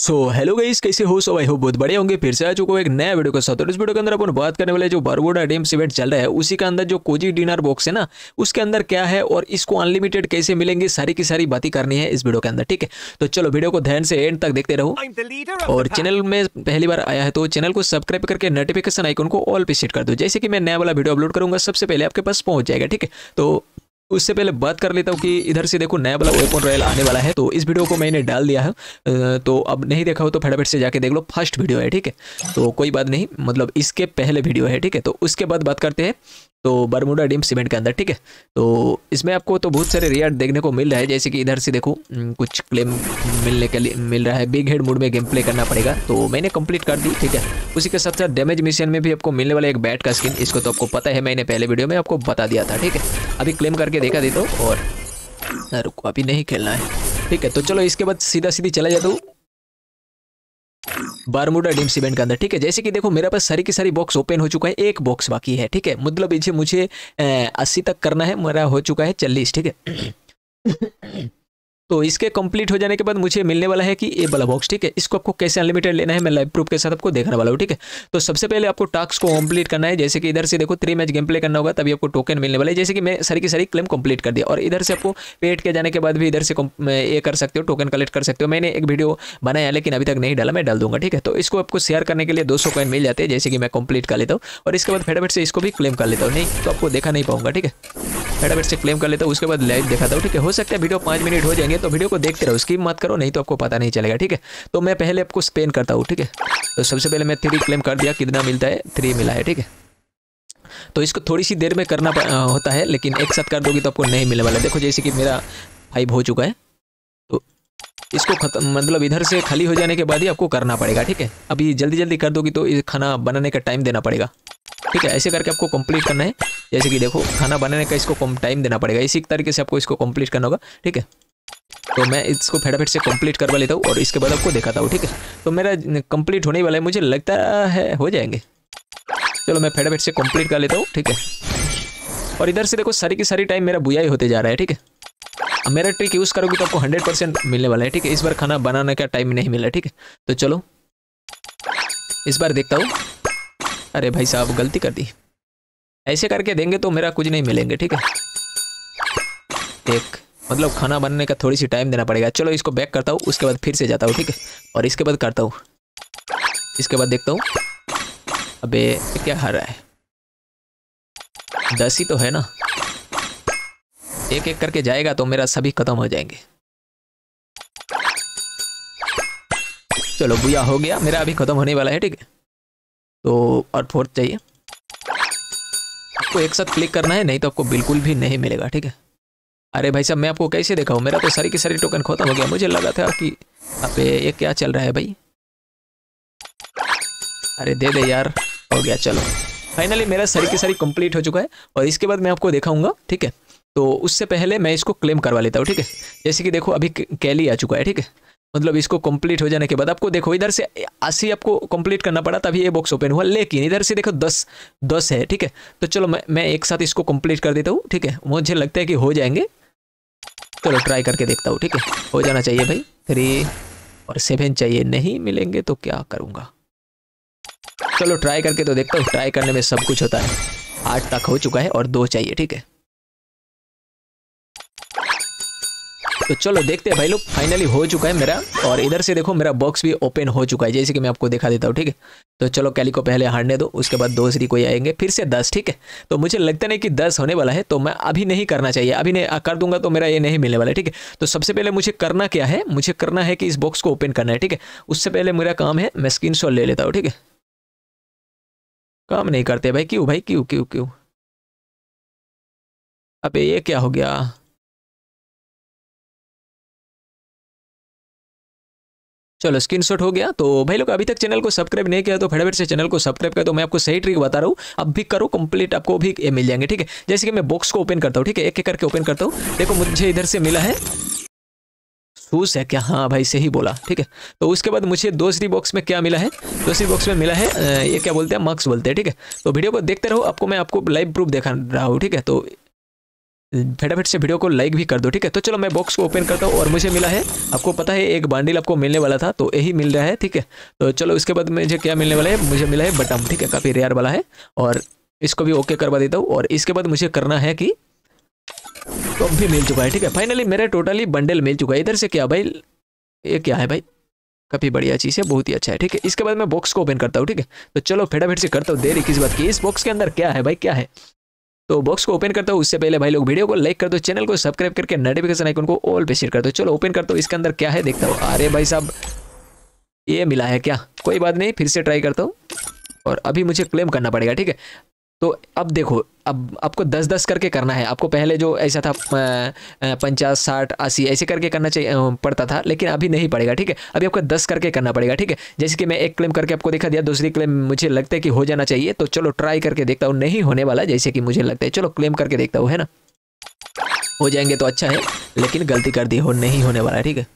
so hello guys कैसे हो सो आई हो बहुत बड़े होंगे फिर से आ चुका एक नया वीडियो के साथ और इस वीडियो के अंदर अपन बात करने वाले जो बारबोडा डेम्स इवेंट चल रहा है उसी के अंदर जो कोजी डिनर बॉक्स है ना उसके अंदर क्या है और इसको अनलिमिटेड कैसे मिलेंगे सारी की सारी बातें करनी है इस वीडियो के अंदर ठीक है तो चलो वीडियो को ध्यान से एंड तक देखते रहो और चैनल में पहली बार आया है तो चैनल को सब्सक्राइब करके नोटिफिकेशन आइकन को ऑल पे सेट कर दो जैसे कि मैं नया वाला वीडियो अपलोड करूंगा सबसे पहले आपके पास पहुंच जाएगा ठीक है तो उससे पहले बात कर लेता हूँ कि इधर से देखो नया वाला वेपन रॉयल आने वाला है तो इस वीडियो को मैंने डाल दिया है तो अब नहीं देखा हो तो फटाफट से जाके देख लो फर्स्ट वीडियो है ठीक है तो कोई बात नहीं मतलब इसके पहले वीडियो है ठीक है तो उसके बाद बात करते हैं तो बरमुडा डीम सीमेंट के अंदर ठीक है तो इसमें आपको तो बहुत सारे रियाट देखने को मिल रहा है जैसे कि इधर से देखो कुछ क्लेम मिलने के लिए मिल रहा है बिग हेड मूड में गेम प्ले करना पड़ेगा तो मैंने कंप्लीट कर दी ठीक है उसी के साथ साथ डैमेज मिशन में भी आपको मिलने वाला एक बैट का स्किन इसको तो आपको पता है मैंने पहले वीडियो में आपको बता दिया था ठीक है अभी क्लेम करके देखा दे हूँ तो, और रुको अभी नहीं खेलना है ठीक है तो चलो इसके बाद सीधा सीधी चला जाता हूँ बारमुडा डीम इवेंट के अंदर ठीक है जैसे कि देखो मेरे पास सारी की सारी बॉक्स ओपन हो चुका है एक बॉक्स बाकी है ठीक है मतलब इसे मुझे अस्सी तक करना है मेरा हो चुका है चालीस ठीक है तो इसके कंप्लीट हो जाने के बाद मुझे मिलने वाला है कि ये वाला बॉक्स ठीक है इसको आपको कैसे अनलिमिटेड लेना है मैं लाइव प्रूफ के साथ आपको देखने वाला हूँ ठीक है तो सबसे पहले आपको टास्क को कंप्लीट करना है जैसे कि इधर से देखो थ्री मैच गेम प्ले करना होगा तभी आपको टोकन मिलने वाला है जैसे कि मैं सारी की सारी क्लेम कंप्लीट कर दिया और इधर से आपको पेट के जाने के बाद भी इधर से ये कर सकते हो टोकन कलेक्ट कर सकते हो मैंने एक वीडियो बनाया लेकिन अभी तक नहीं डाला मैं डाल दूंगा ठीक है तो इसको आपको शेयर करने के लिए दो सौ मिल जाते हैं जैसे कि मैं कंप्लीट कर लेता हूँ और इसके बाद फटाफट से इसको भी क्लेम कर लेता हूँ नहीं तो आपको देखा नहीं पाऊंगा ठीक है फटाफट से क्लेम कर लेता हूँ उसके बाद लाइव दिखाता हूँ ठीक है हो सकता है वीडियो पाँच मिनट हो जाएंगे है तो वीडियो को देखते रहो स्किप मत करो नहीं तो आपको पता नहीं चलेगा ठीक है तो मैं पहले आपको स्पेन करता हूँ ठीक है तो सबसे पहले मैं थ्री क्लेम कर दिया कितना मिलता है थ्री मिला है ठीक है तो इसको थोड़ी सी देर में करना होता है लेकिन एक साथ कर दोगे तो आपको नहीं मिलने वाला देखो जैसे कि मेरा फाइव हो चुका है तो इसको खत्म मतलब इधर से खाली हो जाने के बाद ही आपको करना पड़ेगा ठीक है अभी जल्दी जल्दी कर दोगी तो खाना बनाने का टाइम देना पड़ेगा ठीक है ऐसे करके आपको कंप्लीट करना है जैसे कि देखो खाना बनाने का इसको टाइम देना पड़ेगा इसी तरीके से आपको इसको कंप्लीट करना होगा ठीक है तो मैं इसको फटाफट से कंप्लीट करवा लेता हूँ और इसके बाद आपको दिखाता हूँ ठीक है तो मेरा कंप्लीट होने वाला है मुझे लगता है हो जाएंगे चलो मैं फटाफट से कंप्लीट कर लेता हूँ ठीक है और इधर से देखो सारी की सारी टाइम मेरा बुआई होते जा रहा है ठीक है मेरा ट्रिक यूज़ करोगे तो आपको हंड्रेड परसेंट मिलने वाला है ठीक है इस बार खाना बनाने का टाइम नहीं मिला ठीक है तो चलो इस बार देखता हूँ अरे भाई साहब गलती कर दी ऐसे करके देंगे तो मेरा कुछ नहीं मिलेंगे ठीक है एक मतलब खाना बनने का थोड़ी सी टाइम देना पड़ेगा चलो इसको बैक करता हूँ उसके बाद फिर से जाता हूँ ठीक है और इसके बाद करता हूँ इसके बाद देखता हूँ अबे क्या हार रहा है दस ही तो है ना एक एक करके जाएगा तो मेरा सभी खत्म हो जाएंगे चलो बुया हो गया मेरा अभी ख़त्म होने वाला है ठीक है तो और फोर्थ चाहिए आपको एक साथ क्लिक करना है नहीं तो आपको बिल्कुल भी नहीं मिलेगा ठीक है अरे भाई साहब मैं आपको कैसे देखा हूँ मेरा तो सारी की सारी टोकन खत्म हो गया मुझे लगा था कि अबे ये क्या चल रहा है भाई अरे दे दे यार हो गया चलो फाइनली मेरा सारी की सारी कंप्लीट हो चुका है और इसके बाद मैं आपको दिखाऊंगा ठीक है तो उससे पहले मैं इसको क्लेम करवा लेता हूँ ठीक है जैसे कि देखो अभी कैली आ चुका है ठीक है मतलब इसको कंप्लीट हो जाने के बाद आपको देखो इधर से अस्सी आपको कंप्लीट करना पड़ा तभी ये बॉक्स ओपन हुआ लेकिन इधर से देखो दस दस है ठीक है तो चलो मैं मैं एक साथ इसको कंप्लीट कर देता हूँ ठीक है मुझे लगता है कि हो जाएंगे चलो ट्राई करके देखता हूँ ठीक है हो जाना चाहिए भाई थ्री और सेवन चाहिए नहीं मिलेंगे तो क्या करूँगा चलो ट्राई करके तो देखता हूँ ट्राई करने में सब कुछ होता है आठ तक हो चुका है और दो चाहिए ठीक है तो चलो देखते हैं भाई लोग फाइनली हो चुका है मेरा और इधर से देखो मेरा बॉक्स भी ओपन हो चुका है जैसे कि मैं आपको दिखा देता हूँ ठीक है तो चलो कैली को पहले हारने दो उसके बाद श्री कोई आएंगे फिर से दस ठीक है तो मुझे लगता नहीं कि दस होने वाला है तो मैं अभी नहीं करना चाहिए अभी नहीं कर दूंगा तो मेरा ये नहीं मिलने वाला ठीक है तो सबसे पहले मुझे करना क्या है मुझे करना है कि इस बॉक्स को ओपन करना है ठीक है उससे पहले मेरा काम है मैं स्क्रीन ले लेता हूँ ठीक है काम नहीं करते भाई क्यों भाई क्यों क्यों क्यों अब ये क्या हो गया चलो शॉट हो गया तो भाई लोग अभी तक चैनल को सब्सक्राइब नहीं किया तो फटाफट से चैनल को सब्सक्राइब कर तो मैं आपको सही ट्रिक बता रहा हूँ अब भी करो कंप्लीट आपको भी मिल जाएंगे ठीक है जैसे कि मैं बॉक्स को ओपन करता हूँ ठीक है एक एक करके ओपन करता हूँ देखो मुझे इधर से मिला है शूज है क्या हाँ भाई सही बोला ठीक है तो उसके बाद मुझे दूसरी बॉक्स में क्या मिला है दूसरी बॉक्स में मिला है ये क्या बोलते हैं मक्स बोलते हैं ठीक है तो वीडियो को देखते रहो आपको मैं आपको लाइव प्रूफ देखा रहा हूँ ठीक है तो फटाफट से वीडियो को लाइक भी कर दो ठीक है तो चलो मैं बॉक्स को ओपन करता हूँ और मुझे मिला है आपको पता है एक बांडिल आपको मिलने वाला था तो यही मिल रहा है ठीक है तो चलो इसके बाद मुझे क्या मिलने वाला है मुझे मिला है बटम ठीक है काफ़ी रेयर वाला है और इसको भी ओके करवा देता हूँ और इसके बाद मुझे करना है कि तो भी मिल चुका है ठीक है फाइनली मेरा टोटली बंडल मिल चुका है इधर से क्या भाई ये क्या है भाई काफ़ी बढ़िया चीज़ है बहुत ही अच्छा है ठीक है इसके बाद मैं बॉक्स को ओपन करता हूँ ठीक है तो चलो फटाफट से करता हूँ देरी किस बात की इस बॉक्स के अंदर क्या है भाई क्या है तो बॉक्स को ओपन करता हूँ उससे पहले भाई लोग वीडियो को लाइक कर दो चैनल को सब्सक्राइब करके नोटिफिकेशन आइकन को ऑल पे शेयर कर दो चलो ओपन करता हूँ इसके अंदर क्या है देखता हूँ अरे भाई साहब ये मिला है क्या कोई बात नहीं फिर से ट्राई करता हूँ और अभी मुझे क्लेम करना पड़ेगा ठीक है तो अब देखो अब आपको दस दस करके करना है आपको पहले जो ऐसा था पंचास साठ अस्सी ऐसे करके करना चाहिए पड़ता था लेकिन अभी नहीं पड़ेगा ठीक है अभी आपको दस करके करना पड़ेगा ठीक है जैसे कि मैं एक क्लेम करके आपको दिखा दिया दूसरी क्लेम मुझे लगता है कि हो जाना चाहिए तो चलो ट्राई करके देखता हूँ नहीं होने वाला जैसे कि मुझे लगता है चलो क्लेम करके देखता हूँ है ना हो जाएंगे तो अच्छा है लेकिन गलती कर दी हो नहीं होने वाला ठीक है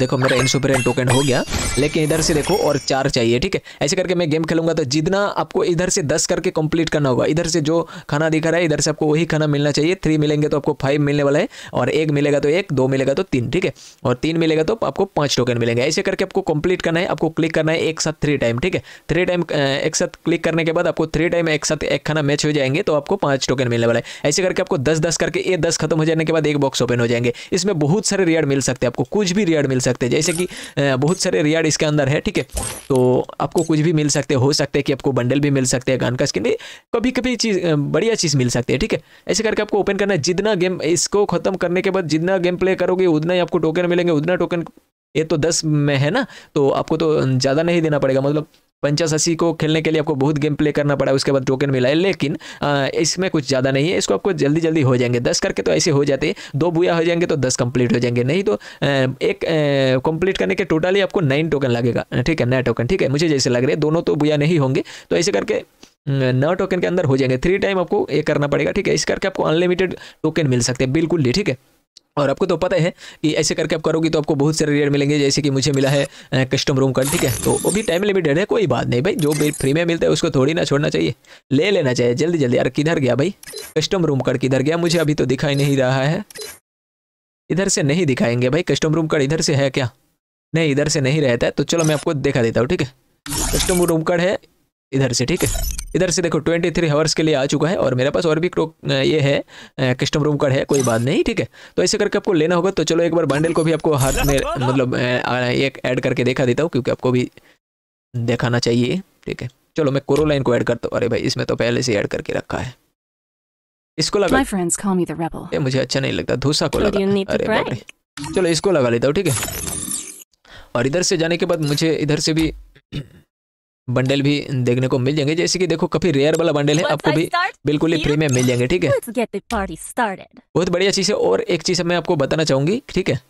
देखो मेरा सुपर टोकन हो गया लेकिन इधर से देखो और चार चाहिए ठीक है ऐसे करके मैं गेम खेलूंगा तो जितना आपको इधर से दस करके कंप्लीट करना होगा इधर से जो खाना दिखा रहा है इधर से आपको वही खाना मिलना चाहिए थ्री मिलेंगे तो आपको फाइव मिलने वाला है और एक मिलेगा तो एक दो मिलेगा तो तीन ठीक है और तीन मिलेगा तो आपको पाँच टोकन मिलेंगे ऐसे करके आपको कंप्लीट करना है आपको क्लिक करना है एक साथ थ्री टाइम ठीक है थ्री टाइम एक साथ क्लिक करने के बाद आपको थ्री टाइम एक साथ एक खाना मैच हो जाएंगे तो आपको पाँच टोकन मिलने वाला है ऐसे करके आपको दस दस करके ये दस खत्म हो जाने के बाद एक बॉक्स ओपन हो जाएंगे इसमें बहुत सारे रियड मिल सकते हैं आपको कुछ भी रियड मिल सकते जैसे कि बहुत सारे रियाड इसके अंदर है ठीक है तो आपको कुछ भी मिल सकते हो सकते हैं कि आपको बंडल भी मिल सकते हैं गान का स्किन भी कभी कभी चीज़ बढ़िया चीज़ मिल सकती है ठीक है ऐसे करके आपको ओपन करना है जितना गेम इसको ख़त्म करने के बाद जितना गेम प्ले करोगे उतना ही आपको टोकन मिलेंगे उतना टोकन ये तो दस में है ना तो आपको तो ज़्यादा नहीं देना पड़ेगा मतलब अस्सी को खेलने के लिए आपको बहुत गेम प्ले करना पड़ा उसके बाद टोकन मिला है लेकिन इसमें कुछ ज़्यादा नहीं है इसको आपको जल्दी जल्दी हो जाएंगे दस करके तो ऐसे हो जाते दो बुया हो जाएंगे तो दस कंप्लीट हो जाएंगे नहीं तो एक कंप्लीट करने के टोटली आपको नाइन टोकन लगेगा ठीक है नया टोकन ठीक है मुझे जैसे लग रहे हैं दोनों तो बुया नहीं होंगे तो ऐसे करके नौ टोकन के अंदर हो जाएंगे थ्री टाइम आपको ये करना पड़ेगा ठीक है इस करके आपको अनलिमिटेड टोकन मिल सकते हैं बिल्कुल ठीक है और आपको तो पता है कि ऐसे करके आप करोगे तो आपको बहुत सारे रेट मिलेंगे जैसे कि मुझे मिला है कस्टम रूम का ठीक है तो वो भी टाइम लिमिटेड है कोई बात नहीं भाई जो फ्री में मिलता है उसको थोड़ी ना छोड़ना चाहिए ले लेना चाहिए जल्दी जल्दी यार किधर गया भाई कस्टम रूम कार्ड किधर गया मुझे अभी तो दिखाई नहीं रहा है इधर से नहीं दिखाएंगे भाई कस्टम रूम कार्ड इधर से है क्या नहीं इधर से नहीं रहता है तो चलो मैं आपको देखा देता हूँ ठीक है कस्टम रूम कार्ड है इधर से ठीक है इधर से देखो ट्वेंटी थ्री हावर्स के लिए आ चुका है और मेरे पास और भी टोक ये है कस्टम रूम कार्ड है कोई बात नहीं ठीक है तो ऐसे करके आपको लेना होगा तो चलो एक बार बंडल को भी आपको हर में मतलब एक ऐड करके देखा देता हूँ क्योंकि आपको भी दिखाना चाहिए ठीक है चलो मैं कोरोलाइन को ऐड करता हूँ अरे भाई इसमें तो पहले से ऐड करके रखा है इसको लगा ये मुझे अच्छा नहीं लगता धूसा को लगा अरे चलो इसको लगा लेता हूँ ठीक है और इधर से जाने के बाद मुझे इधर से भी बंडल भी देखने को मिल जाएंगे जैसे कि देखो काफी रेयर वाला बंडल है आपको भी बिल्कुल ही फ्री में मिल जाएंगे ठीक है बहुत बढ़िया चीज है और एक चीज मैं आपको बताना चाहूंगी ठीक है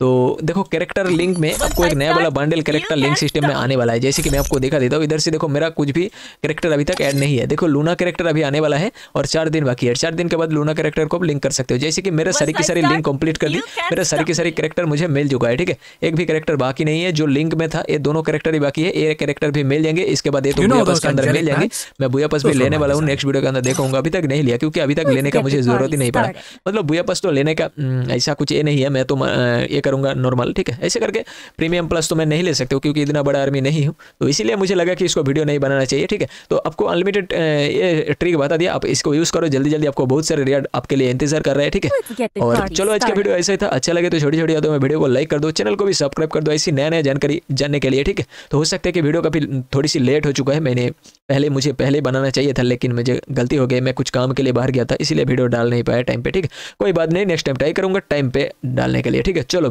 तो देखो कैरेक्टर लिंक में आपको एक नया वाला बंडल कैरेक्टर लिंक सिस्टम में आने वाला है जैसे कि मैं आपको देखा देता हूँ इधर से देखो मेरा कुछ भी कैरेक्टर अभी तक ऐड नहीं है देखो लूना कैरेक्टर अभी आने वाला है और चार दिन बाकी है चार दिन के बाद लूना कैरेक्टर को आप लिंक कर सकते हो जैसे कि मेरे सारी की सारी लिंक कंप्लीट कर दी मेरे सारी की सारी कैरेक्टर मुझे मिल चुका है ठीक है एक भी करेक्टर बाकी नहीं है जो लिंक में था ये दोनों कैरेक्टर ही बाकी है एक करेक्टर भी मिल जाएंगे इसके बाद ये तो के अंदर मिल जाएंगे मैं बुआपस भी लेने वाला हूँ नेक्स्ट वीडियो के अंदर देखूंगा अभी तक नहीं लिया क्योंकि अभी तक लेने का मुझे जरूरत ही नहीं पड़ा मतलब बुयापस तो लेने का हम्म, ऐसा कुछ ये नहीं है मैं तो एक करूँगा नॉर्मल ठीक है ऐसे करके प्रीमियम प्लस तो मैं नहीं ले सकता हूँ क्योंकि इतना बड़ा आर्मी नहीं हूँ तो इसीलिए मुझे लगा कि इसको वीडियो नहीं बनाना चाहिए ठीक है तो आपको अनलिमिटेड ये ट्रिक बता दिया आप इसको यूज़ करो जल्दी जल्दी आपको बहुत सारे रियड आपके लिए इंतजार कर रहे हैं ठीक है और चलो आज का वीडियो ऐसा ही था अच्छा लगे तो छोटी छोटी यादव में वीडियो को लाइक कर दो चैनल को भी सब्सक्राइब कर दो ऐसी नया नया जानकारी जानने के लिए ठीक है तो हो सकता है कि वीडियो काफ़ी थोड़ी सी लेट हो चुका है मैंने पहले मुझे पहले बनाना चाहिए था लेकिन मुझे गलती हो गई मैं कुछ काम के लिए बाहर गया था इसलिए वीडियो डाल नहीं पाया टाइम पे ठीक है कोई बात नहीं नेक्स्ट टाइम ट्राई करूंगा टाइम पे डालने के लिए ठीक है चलो